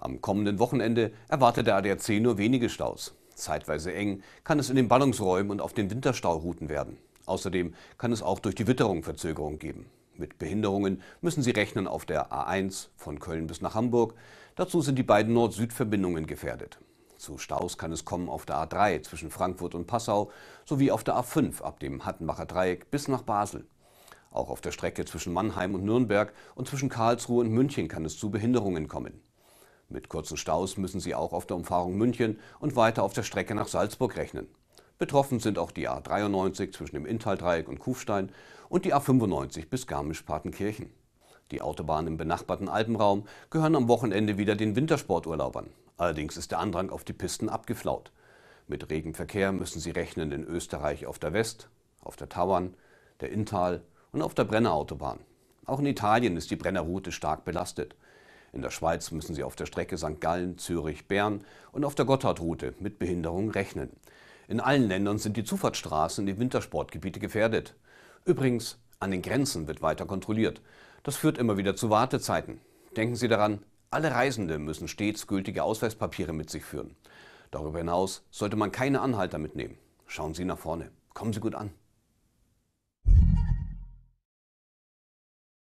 Am kommenden Wochenende erwartet der ADAC nur wenige Staus. Zeitweise eng kann es in den Ballungsräumen und auf den Winterstaurouten werden. Außerdem kann es auch durch die Witterung Verzögerung geben. Mit Behinderungen müssen Sie rechnen auf der A1 von Köln bis nach Hamburg. Dazu sind die beiden Nord-Süd-Verbindungen gefährdet. Zu Staus kann es kommen auf der A3 zwischen Frankfurt und Passau sowie auf der A5 ab dem Hattenbacher Dreieck bis nach Basel. Auch auf der Strecke zwischen Mannheim und Nürnberg und zwischen Karlsruhe und München kann es zu Behinderungen kommen. Mit kurzen Staus müssen Sie auch auf der Umfahrung München und weiter auf der Strecke nach Salzburg rechnen. Betroffen sind auch die A93 zwischen dem Inntaldreieck und Kufstein und die A95 bis Garmisch-Partenkirchen. Die Autobahnen im benachbarten Alpenraum gehören am Wochenende wieder den Wintersporturlaubern. Allerdings ist der Andrang auf die Pisten abgeflaut. Mit Regenverkehr müssen Sie rechnen in Österreich auf der West, auf der Tauern, der Inntal und auf der Brenner-Autobahn. Auch in Italien ist die Brennerroute stark belastet. In der Schweiz müssen sie auf der Strecke St. Gallen, Zürich, Bern und auf der Gotthardroute mit Behinderungen rechnen. In allen Ländern sind die Zufahrtsstraßen in die Wintersportgebiete gefährdet. Übrigens, an den Grenzen wird weiter kontrolliert. Das führt immer wieder zu Wartezeiten. Denken Sie daran, alle Reisende müssen stets gültige Ausweispapiere mit sich führen. Darüber hinaus sollte man keine Anhalter mitnehmen. Schauen Sie nach vorne. Kommen Sie gut an.